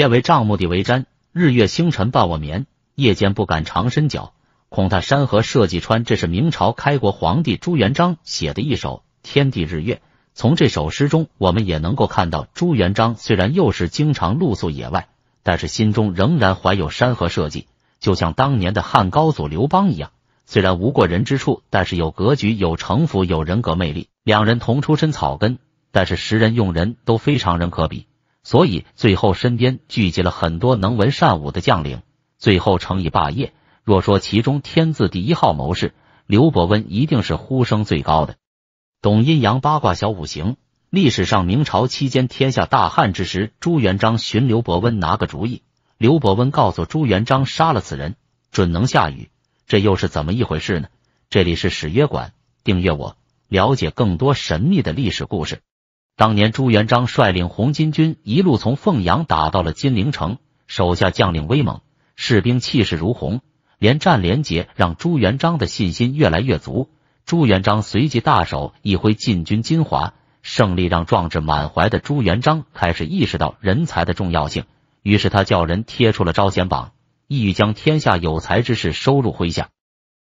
天为帐幕地为毡，日月星辰伴我眠。夜间不敢长伸脚，恐他山河社稷穿。这是明朝开国皇帝朱元璋写的一首《天地日月》。从这首诗中，我们也能够看到朱元璋虽然又是经常露宿野外，但是心中仍然怀有山河社稷。就像当年的汉高祖刘邦一样，虽然无过人之处，但是有格局、有城府、有人格魅力。两人同出身草根，但是识人用人都非常人可比。所以最后身边聚集了很多能文善武的将领，最后成以霸业。若说其中天字第一号谋士刘伯温一定是呼声最高的，懂阴阳八卦小五行。历史上明朝期间天下大旱之时，朱元璋寻刘伯温拿个主意，刘伯温告诉朱元璋杀了此人准能下雨。这又是怎么一回事呢？这里是史约馆，订阅我了解更多神秘的历史故事。当年朱元璋率领红巾军一路从凤阳打到了金陵城，手下将领威猛，士兵气势如虹，连战连捷，让朱元璋的信心越来越足。朱元璋随即大手一挥，进军金华，胜利让壮志满怀的朱元璋开始意识到人才的重要性。于是他叫人贴出了招贤榜，意欲将天下有才之士收入麾下。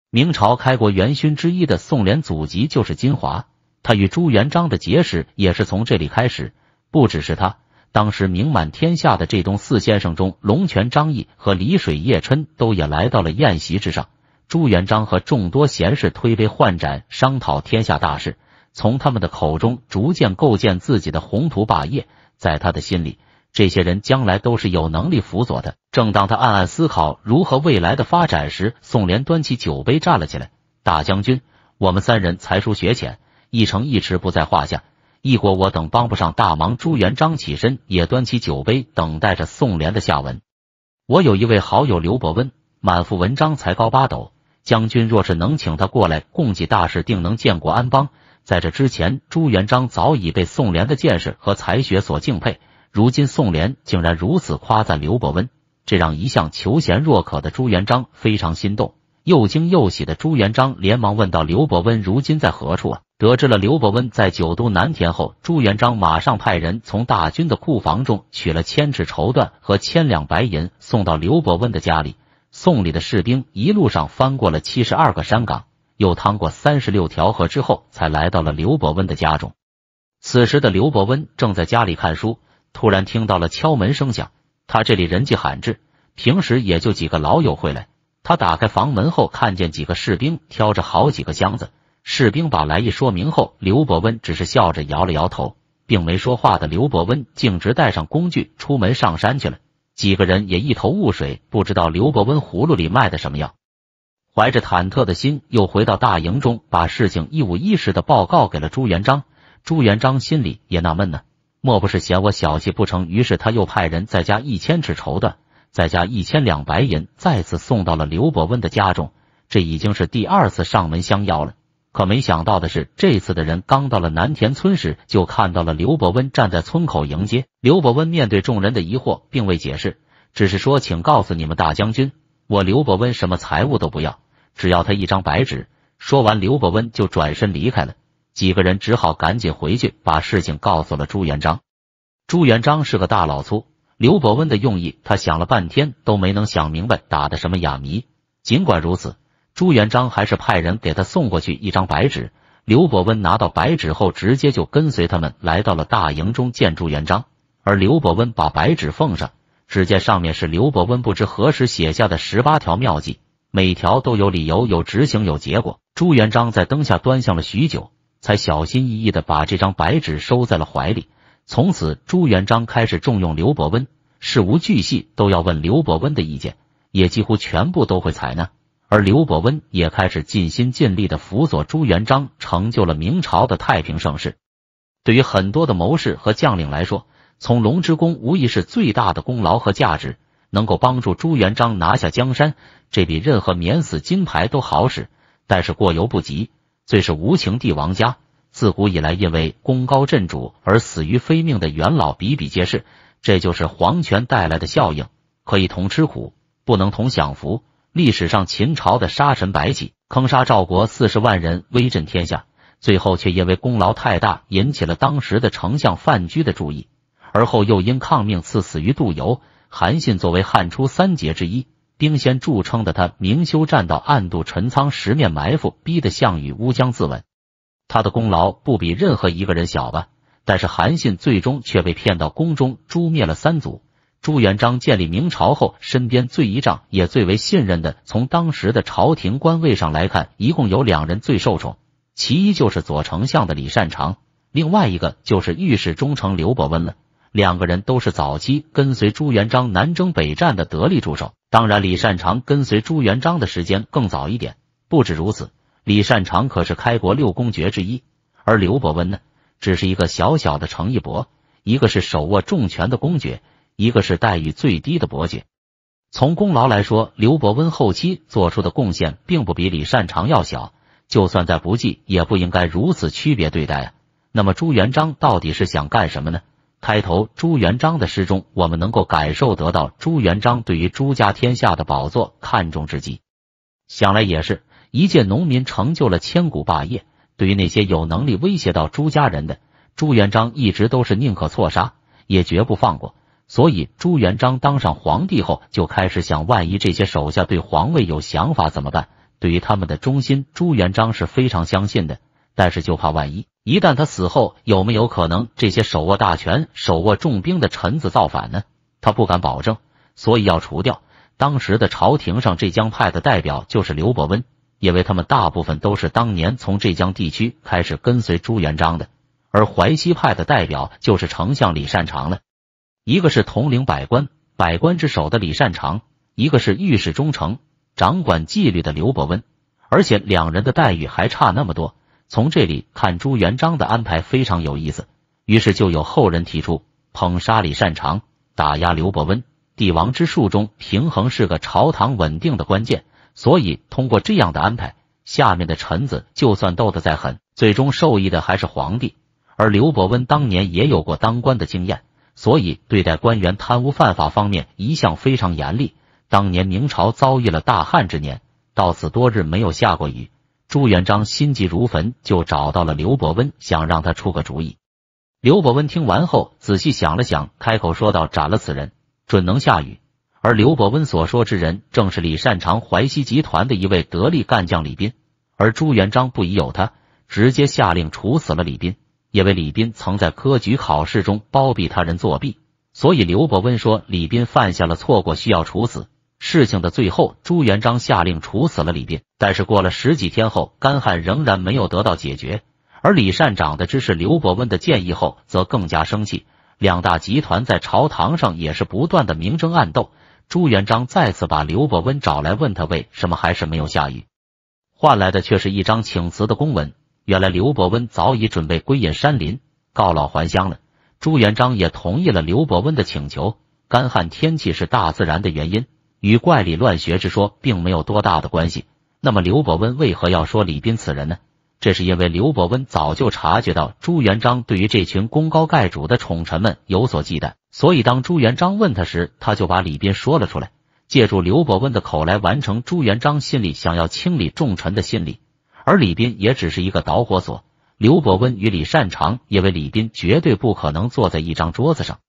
明朝开国元勋之一的宋濂祖籍就是金华。他与朱元璋的结识也是从这里开始。不只是他，当时名满天下的这东四先生中，龙泉张毅和溧水叶琛都也来到了宴席之上。朱元璋和众多贤士推杯换盏，商讨天下大事。从他们的口中，逐渐构建自己的宏图霸业。在他的心里，这些人将来都是有能力辅佐的。正当他暗暗思考如何未来的发展时，宋濂端起酒杯站了起来：“大将军，我们三人才疏学浅。”一城一池不在话下，一国我等帮不上大忙。朱元璋起身，也端起酒杯，等待着宋濂的下文。我有一位好友刘伯温，满腹文章，才高八斗。将军若是能请他过来共济大事，定能建国安邦。在这之前，朱元璋早已被宋濂的见识和才学所敬佩。如今宋濂竟然如此夸赞刘伯温，这让一向求贤若渴的朱元璋非常心动。又惊又喜的朱元璋连忙问道：“刘伯温如今在何处啊？”得知了刘伯温在九都南田后，朱元璋马上派人从大军的库房中取了千尺绸缎和千两白银送到刘伯温的家里。送礼的士兵一路上翻过了七十二个山岗，又趟过三十六条河，之后才来到了刘伯温的家中。此时的刘伯温正在家里看书，突然听到了敲门声响。他这里人迹罕至，平时也就几个老友会来。他打开房门后，看见几个士兵挑着好几个箱子。士兵把来意说明后，刘伯温只是笑着摇了摇头，并没说话。的刘伯温径直带上工具出门上山去了。几个人也一头雾水，不知道刘伯温葫芦里卖的什么药。怀着忐忑的心，又回到大营中，把事情一五一十的报告给了朱元璋。朱元璋心里也纳闷呢，莫不是嫌我小气不成？于是他又派人再加一千尺绸缎。再加一千两白银，再次送到了刘伯温的家中。这已经是第二次上门相邀了。可没想到的是，这次的人刚到了南田村时，就看到了刘伯温站在村口迎接。刘伯温面对众人的疑惑，并未解释，只是说：“请告诉你们大将军，我刘伯温什么财物都不要，只要他一张白纸。”说完，刘伯温就转身离开了。几个人只好赶紧回去，把事情告诉了朱元璋。朱元璋是个大老粗。刘伯温的用意，他想了半天都没能想明白打的什么哑谜。尽管如此，朱元璋还是派人给他送过去一张白纸。刘伯温拿到白纸后，直接就跟随他们来到了大营中见朱元璋。而刘伯温把白纸奉上，只见上面是刘伯温不知何时写下的十八条妙计，每条都有理由、有执行、有结果。朱元璋在灯下端详了许久，才小心翼翼的把这张白纸收在了怀里。从此，朱元璋开始重用刘伯温，事无巨细都要问刘伯温的意见，也几乎全部都会采纳。而刘伯温也开始尽心尽力的辅佐朱元璋，成就了明朝的太平盛世。对于很多的谋士和将领来说，从龙之功无疑是最大的功劳和价值，能够帮助朱元璋拿下江山，这比任何免死金牌都好使。但是过犹不及，最是无情帝王家。自古以来，因为功高震主而死于非命的元老比比皆是，这就是皇权带来的效应。可以同吃苦，不能同享福。历史上，秦朝的杀神白起坑杀赵国四十万人，威震天下，最后却因为功劳太大引起了当时的丞相范雎的注意，而后又因抗命赐死于杜游。韩信作为汉初三杰之一，兵仙著称的他，明修栈道，暗度陈仓，十面埋伏，逼得项羽乌江自刎。他的功劳不比任何一个人小吧，但是韩信最终却被骗到宫中诛灭了三族。朱元璋建立明朝后，身边最依仗也最为信任的，从当时的朝廷官位上来看，一共有两人最受宠，其一就是左丞相的李善长，另外一个就是御史中丞刘伯温了。两个人都是早期跟随朱元璋南征北战的得力助手，当然李善长跟随朱元璋的时间更早一点。不止如此。李善长可是开国六公爵之一，而刘伯温呢，只是一个小小的程义伯。一个是手握重权的公爵，一个是待遇最低的伯爵。从功劳来说，刘伯温后期做出的贡献并不比李善长要小，就算在不济，也不应该如此区别对待啊。那么朱元璋到底是想干什么呢？开头朱元璋的诗中，我们能够感受得到朱元璋对于朱家天下的宝座看重之极，想来也是。一介农民成就了千古霸业。对于那些有能力威胁到朱家人的，朱元璋一直都是宁可错杀，也绝不放过。所以，朱元璋当上皇帝后，就开始想：万一这些手下对皇位有想法怎么办？对于他们的忠心，朱元璋是非常相信的，但是就怕万一，一旦他死后，有没有可能这些手握大权、手握重兵的臣子造反呢？他不敢保证，所以要除掉。当时的朝廷上，浙江派的代表就是刘伯温。因为他们大部分都是当年从浙江地区开始跟随朱元璋的，而淮西派的代表就是丞相李善长了。一个是统领百官、百官之首的李善长，一个是御史中丞、掌管纪律的刘伯温，而且两人的待遇还差那么多。从这里看，朱元璋的安排非常有意思。于是就有后人提出捧杀李善长，打压刘伯温。帝王之术中，平衡是个朝堂稳定的关键。所以，通过这样的安排，下面的臣子就算斗得再狠，最终受益的还是皇帝。而刘伯温当年也有过当官的经验，所以对待官员贪污犯法方面一向非常严厉。当年明朝遭遇了大旱之年，到此多日没有下过雨，朱元璋心急如焚，就找到了刘伯温，想让他出个主意。刘伯温听完后，仔细想了想，开口说道：“斩了此人，准能下雨。”而刘伯温所说之人，正是李善长淮西集团的一位得力干将李斌。而朱元璋不疑有他，直接下令处死了李斌，因为李斌曾在科举考试中包庇他人作弊。所以刘伯温说李斌犯下了错过，需要处死。事情的最后，朱元璋下令处死了李斌。但是过了十几天后，干旱仍然没有得到解决。而李善长的支持刘伯温的建议后，则更加生气。两大集团在朝堂上也是不断的明争暗斗。朱元璋再次把刘伯温找来，问他为什么还是没有下雨，换来的却是一张请辞的公文。原来刘伯温早已准备归隐山林，告老还乡了。朱元璋也同意了刘伯温的请求。干旱天气是大自然的原因，与怪力乱学之说并没有多大的关系。那么刘伯温为何要说李斌此人呢？这是因为刘伯温早就察觉到朱元璋对于这群功高盖主的宠臣们有所忌惮，所以当朱元璋问他时，他就把李斌说了出来，借助刘伯温的口来完成朱元璋心里想要清理重臣的心理。而李斌也只是一个导火索，刘伯温与李善长因为李斌绝对不可能坐在一张桌子上，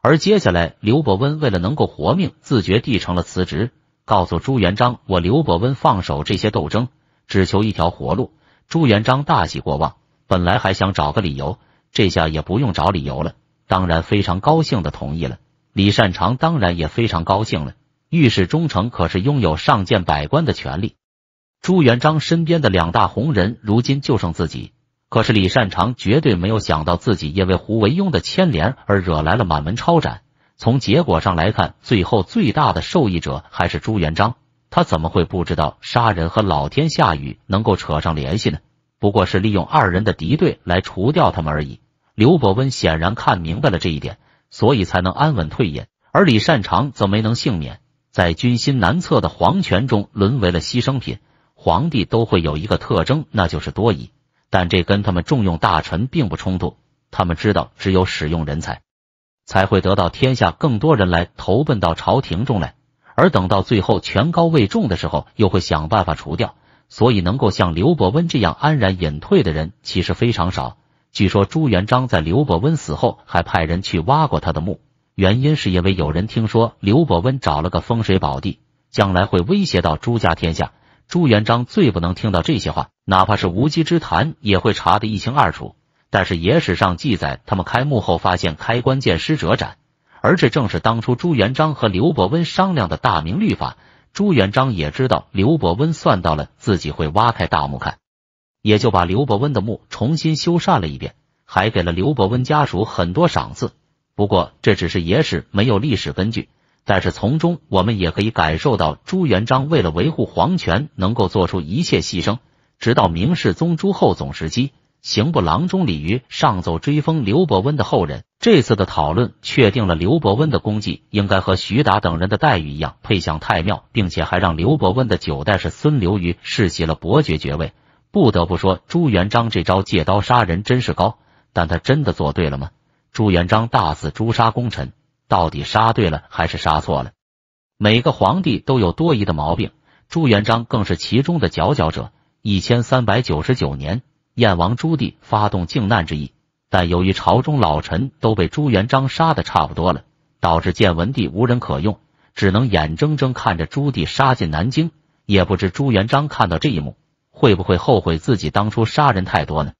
而接下来刘伯温为了能够活命，自觉递成了辞职，告诉朱元璋：“我刘伯温放手这些斗争，只求一条活路。”朱元璋大喜过望，本来还想找个理由，这下也不用找理由了。当然非常高兴的同意了。李善长当然也非常高兴了。御史中丞可是拥有上谏百官的权利。朱元璋身边的两大红人，如今就剩自己。可是李善长绝对没有想到，自己因为胡惟庸的牵连而惹来了满门抄斩。从结果上来看，最后最大的受益者还是朱元璋。他怎么会不知道杀人和老天下雨能够扯上联系呢？不过是利用二人的敌对来除掉他们而已。刘伯温显然看明白了这一点，所以才能安稳退隐。而李善长则没能幸免，在军心难测的皇权中沦为了牺牲品。皇帝都会有一个特征，那就是多疑，但这跟他们重用大臣并不冲突。他们知道，只有使用人才，才会得到天下更多人来投奔到朝廷中来。而等到最后权高位重的时候，又会想办法除掉，所以能够像刘伯温这样安然隐退的人其实非常少。据说朱元璋在刘伯温死后还派人去挖过他的墓，原因是因为有人听说刘伯温找了个风水宝地，将来会威胁到朱家天下。朱元璋最不能听到这些话，哪怕是无稽之谈，也会查得一清二楚。但是野史上记载，他们开墓后发现开棺见尸者斩。而这正是当初朱元璋和刘伯温商量的大明律法。朱元璋也知道刘伯温算到了自己会挖开大墓看，也就把刘伯温的墓重新修缮了一遍，还给了刘伯温家属很多赏赐。不过这只是野史，没有历史根据。但是从中我们也可以感受到朱元璋为了维护皇权，能够做出一切牺牲。直到明世宗朱厚熜时期，刑部郎中李渔上奏追封刘伯温的后人。这次的讨论确定了刘伯温的功绩应该和徐达等人的待遇一样配享太庙，并且还让刘伯温的九代是孙刘瑜世袭了伯爵爵位。不得不说，朱元璋这招借刀杀人真是高，但他真的做对了吗？朱元璋大肆诛杀功臣，到底杀对了还是杀错了？每个皇帝都有多疑的毛病，朱元璋更是其中的佼佼者。1一千三百九十九年，燕王朱棣发动靖难之役。但由于朝中老臣都被朱元璋杀的差不多了，导致建文帝无人可用，只能眼睁睁看着朱棣杀进南京，也不知朱元璋看到这一幕会不会后悔自己当初杀人太多呢？